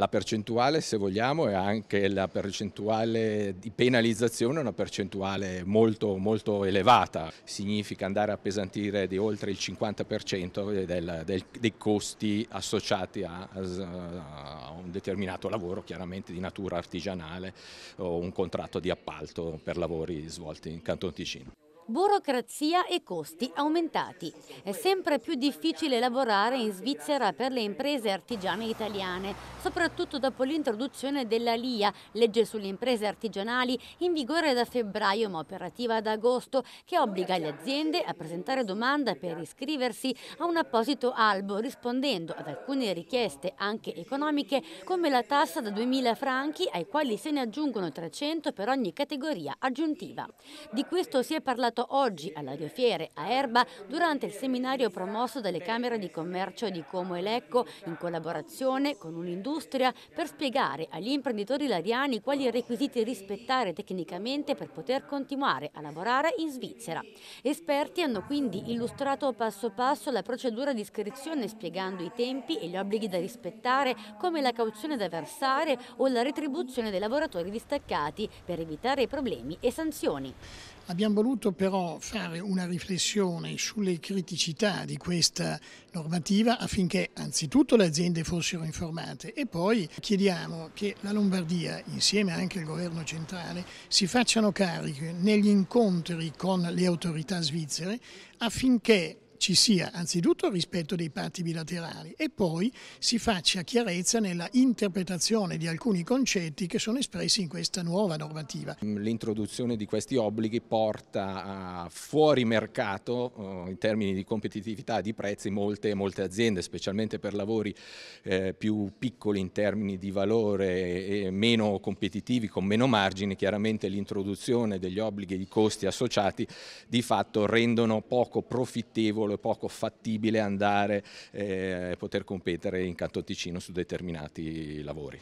la percentuale, se vogliamo, e anche la percentuale di penalizzazione è una percentuale molto, molto elevata. Significa andare a pesantire di oltre il 50% del, del, dei costi associati a, a, un determinato lavoro, chiaramente di natura artigianale o un contratto di appalto per lavori svolti in Canton Ticino. Burocrazia e costi aumentati. È sempre più difficile lavorare in Svizzera per le imprese artigiane italiane, soprattutto dopo l'introduzione della LIA, legge sulle imprese artigianali, in vigore da febbraio ma operativa ad agosto, che obbliga le aziende a presentare domanda per iscriversi a un apposito albo, rispondendo ad alcune richieste anche economiche come la tassa da 2.000 franchi ai quali se ne aggiungono 300 per ogni categoria aggiuntiva. Di questo si è parlato presentato oggi alla Diofiere a Erba durante il seminario promosso dalle Camere di Commercio di Como e Lecco in collaborazione con un'industria per spiegare agli imprenditori lariani quali requisiti rispettare tecnicamente per poter continuare a lavorare in Svizzera. Esperti hanno quindi illustrato passo passo la procedura di iscrizione spiegando i tempi e gli obblighi da rispettare come la cauzione da versare o la retribuzione dei lavoratori distaccati per evitare problemi e sanzioni. Abbiamo voluto per però fare una riflessione sulle criticità di questa normativa affinché anzitutto le aziende fossero informate e poi chiediamo che la Lombardia, insieme anche al governo centrale, si facciano carico negli incontri con le autorità svizzere affinché ci sia anzitutto il rispetto dei patti bilaterali e poi si faccia chiarezza nella interpretazione di alcuni concetti che sono espressi in questa nuova normativa. Mm, l'introduzione di questi obblighi porta fuori mercato oh, in termini di competitività di prezzi molte, molte aziende, specialmente per lavori eh, più piccoli in termini di valore e meno competitivi, con meno margini, chiaramente l'introduzione degli obblighi di costi associati di fatto rendono poco profittevole piccolo e poco fattibile andare eh, e eh, poter competere in Canton Ticino su determinati lavori.